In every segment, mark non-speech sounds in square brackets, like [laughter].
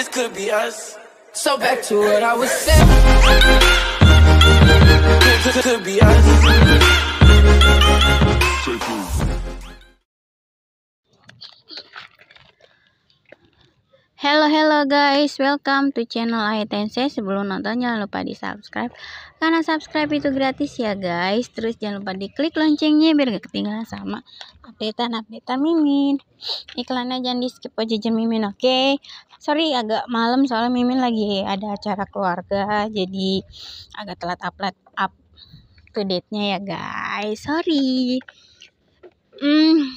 This could be us. So back to what I was saying. This could be us. Hello hello guys, welcome to channel Aitense. Sebelum nonton jangan lupa di subscribe karena subscribe itu gratis ya guys. Terus jangan lupa di klik loncengnya biar gak ketinggalan sama updatean updatean Mimin. Iklannya jangan di skip aja jam Mimin, oke? Okay? Sorry agak malam soalnya Mimin lagi ada acara keluarga jadi agak telat upload up to date-nya ya guys. Sorry. Hmm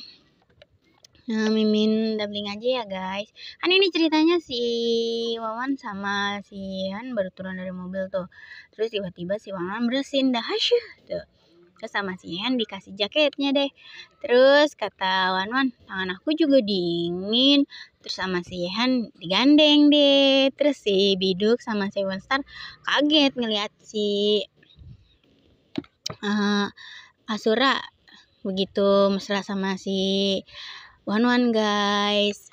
Nah, mimin doubling aja ya guys. Kan ini ceritanya si Wawan sama si Han baru turun dari mobil tuh. Terus tiba-tiba si Wawan bersin dah tuh. Terus sama si Han dikasih jaketnya deh. Terus kata Wan Wan, tangan aku juga dingin. Terus sama si Han digandeng deh. Terus si Biduk sama si Wan Star kaget ngeliat si uh, Asura begitu mesra sama si one one guys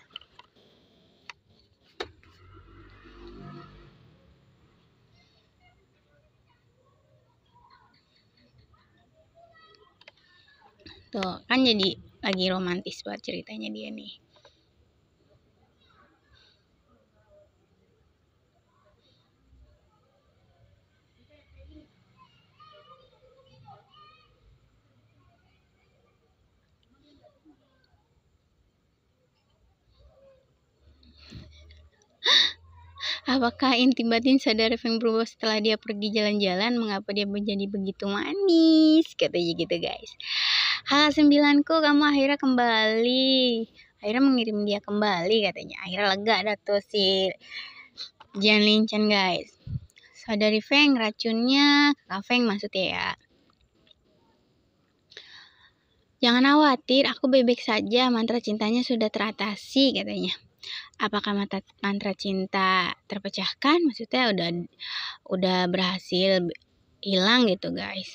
tuh kan jadi lagi romantis buat ceritanya dia nih Apakah inti batin saudara Feng berubah setelah dia pergi jalan-jalan? Mengapa dia menjadi begitu manis? Katanya gitu guys. Hal sembilanku kamu akhirnya kembali. Akhirnya mengirim dia kembali katanya. Akhirnya lega ada tuh si Jian Linchan guys. Saudari Feng racunnya Kak Feng maksudnya ya. Jangan khawatir, aku bebek saja. Mantra cintanya sudah teratasi katanya apakah mata, mantra cinta terpecahkan maksudnya udah udah berhasil hilang gitu guys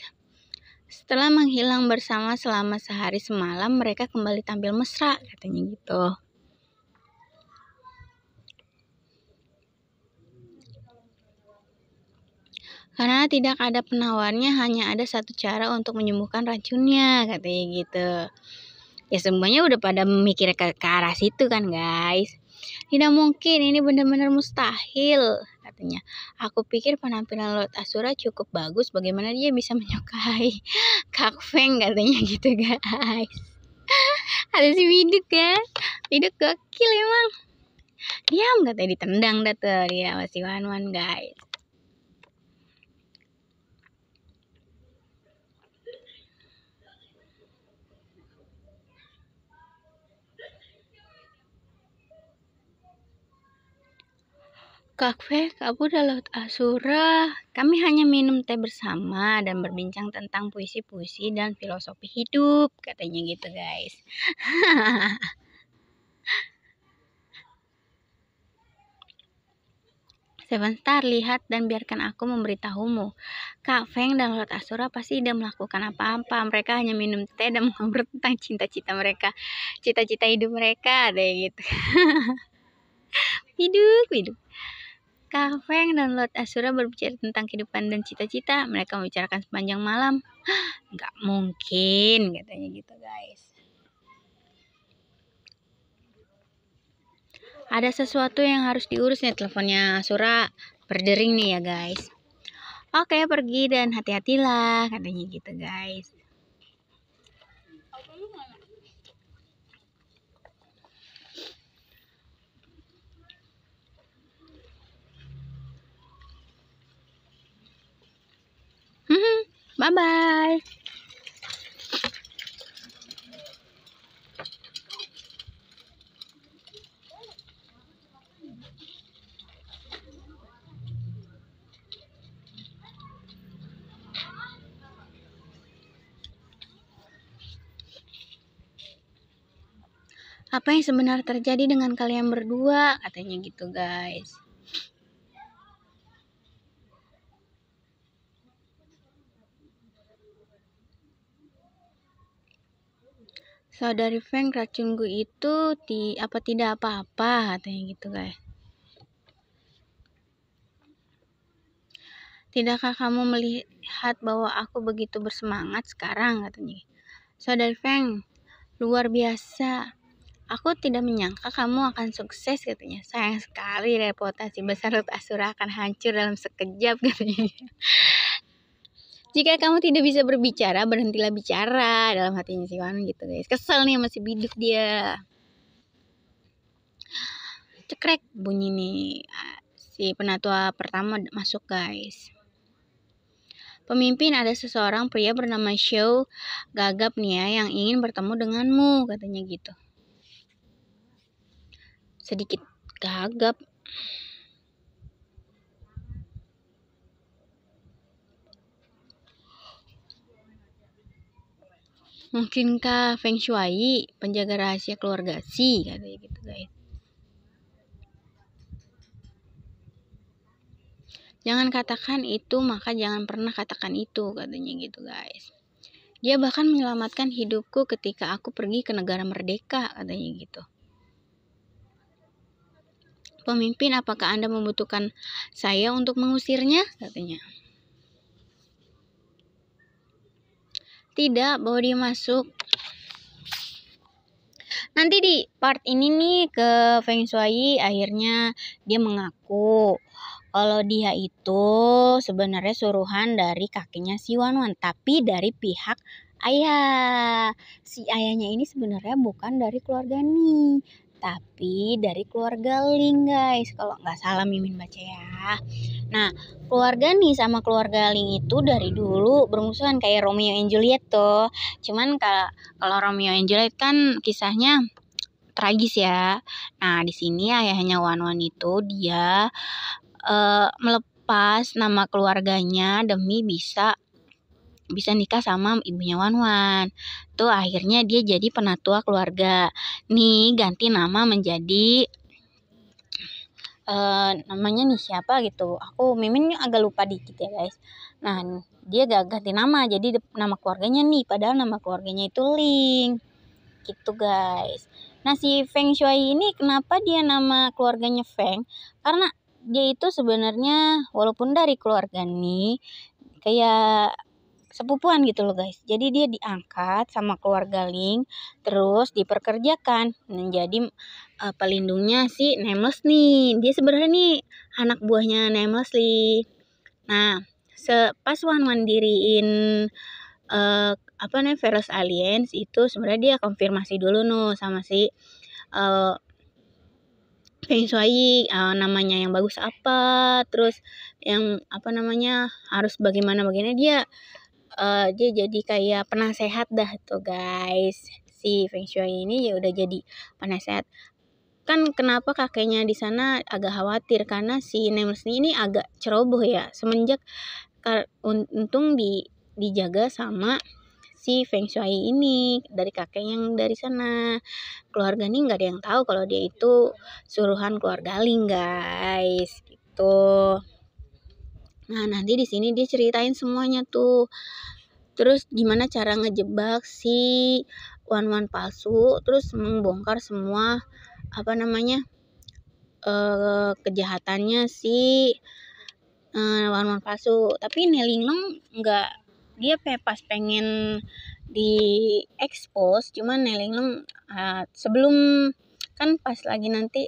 setelah menghilang bersama selama sehari semalam mereka kembali tampil mesra katanya gitu karena tidak ada penawarnya hanya ada satu cara untuk menyembuhkan racunnya katanya gitu ya semuanya udah pada mikir ke, ke arah situ kan guys tidak mungkin, ini benar-benar mustahil, katanya. Aku pikir penampilan Lord Asura cukup bagus, bagaimana dia bisa [laughs] menyukai Kak Feng, katanya gitu guys. [laughs] Ada si Widuk ya, Widuk gokil emang. Diam katanya ditendang dah tuh dia masih wan-wan guys. kafe Kabur Laut Asura. Kami hanya minum teh bersama dan berbincang tentang puisi-puisi dan filosofi hidup, katanya gitu, guys. [laughs] Seven Star, lihat dan biarkan aku memberitahumu. Kak Feng dan Lord Asura pasti tidak melakukan apa-apa. Mereka hanya minum teh dan [laughs] mengobrol tentang cita-cita mereka. Cita-cita hidup mereka, deh gitu. [laughs] hidup, hidup. Kang Feng dan Lord Asura berbicara tentang kehidupan dan cita-cita. Mereka membicarakan sepanjang malam. [gasps] Gak mungkin, katanya gitu guys. Ada sesuatu yang harus diurus nih teleponnya Asura. Berdering nih ya guys. Oke, pergi dan hati-hatilah, katanya gitu guys. Mm-hmm. Bye bye. Apa yang sebenarnya terjadi dengan kalian berdua? Katanya gitu, guys. saudari Frank racunku itu ti apa tidak apa-apa katanya gitu guys Tidakkah kamu melihat bahwa aku begitu bersemangat sekarang katanya gitu. Saudari Feng, luar biasa Aku tidak menyangka kamu akan sukses katanya Sayang sekali reputasi besar Ruth Asura akan hancur dalam sekejap katanya jika kamu tidak bisa berbicara, berhentilah bicara dalam hatinya si Wan gitu guys. Kesel nih masih biduk dia. Cekrek bunyi nih si penatua pertama masuk guys. Pemimpin ada seseorang pria bernama Xiao gagap nih ya yang ingin bertemu denganmu katanya gitu. Sedikit gagap. mungkinkah Feng Shui penjaga rahasia keluarga si katanya gitu guys jangan katakan itu maka jangan pernah katakan itu katanya gitu guys dia bahkan menyelamatkan hidupku ketika aku pergi ke negara merdeka katanya gitu pemimpin apakah anda membutuhkan saya untuk mengusirnya katanya tidak dia masuk nanti di part ini nih ke Feng Shui akhirnya dia mengaku kalau dia itu sebenarnya suruhan dari kakinya si Wan Wan tapi dari pihak ayah si ayahnya ini sebenarnya bukan dari keluarga nih tapi dari keluarga Ling guys kalau nggak salah Mimin baca ya nah keluarga nih sama keluarga Ling itu dari dulu bermusuhan kayak Romeo and Juliet tuh cuman kalau kalau Romeo and Juliet kan kisahnya tragis ya nah di sini ayahnya Wan Wan itu dia uh, melepas nama keluarganya demi bisa bisa nikah sama ibunya wanwan, Tuh akhirnya dia jadi penatua keluarga. Nih ganti nama menjadi uh, namanya nih siapa gitu. Aku Mimin agak lupa dikit ya guys. Nah dia gak ganti nama jadi nama keluarganya nih. Padahal nama keluarganya itu Ling. Gitu guys. Nah si Feng Shui ini kenapa dia nama keluarganya Feng? Karena dia itu sebenarnya walaupun dari keluarga nih kayak sepupuan gitu loh guys. Jadi dia diangkat sama keluarga Link terus diperkerjakan menjadi uh, pelindungnya si Nameless nih. Dia sebenarnya nih anak buahnya Nameless nih. Nah, pas Wan Wan diriin uh, apa namanya virus aliens itu sebenarnya dia konfirmasi dulu no sama si uh, Feng Shui uh, namanya yang bagus apa terus yang apa namanya harus bagaimana bagaimana dia uh, dia jadi kayak penasehat dah tuh guys si Feng Shui ini ya udah jadi penasehat kan kenapa kakeknya di sana agak khawatir karena si Nemes ini agak ceroboh ya semenjak untung di dijaga sama si Feng Shui ini dari kakek yang dari sana keluarga nih nggak ada yang tahu kalau dia itu suruhan keluarga Ling guys gitu nah nanti di sini dia ceritain semuanya tuh terus gimana cara ngejebak si wan-wan palsu terus membongkar semua apa namanya eh, kejahatannya si wanwan eh, wan-wan palsu tapi Nelinglong nggak dia pas pengen di expose cuman Nelinglong eh, ah, sebelum kan pas lagi nanti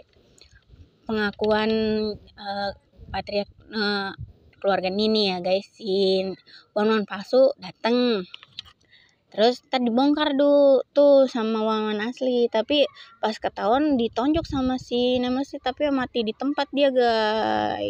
pengakuan eh, patriark eh, keluarga Nini ya guys si wanwan palsu dateng terus tadi dibongkar dulu tuh sama wanwan asli tapi pas ketahuan ditonjok sama si Nemesis tapi mati di tempat dia guys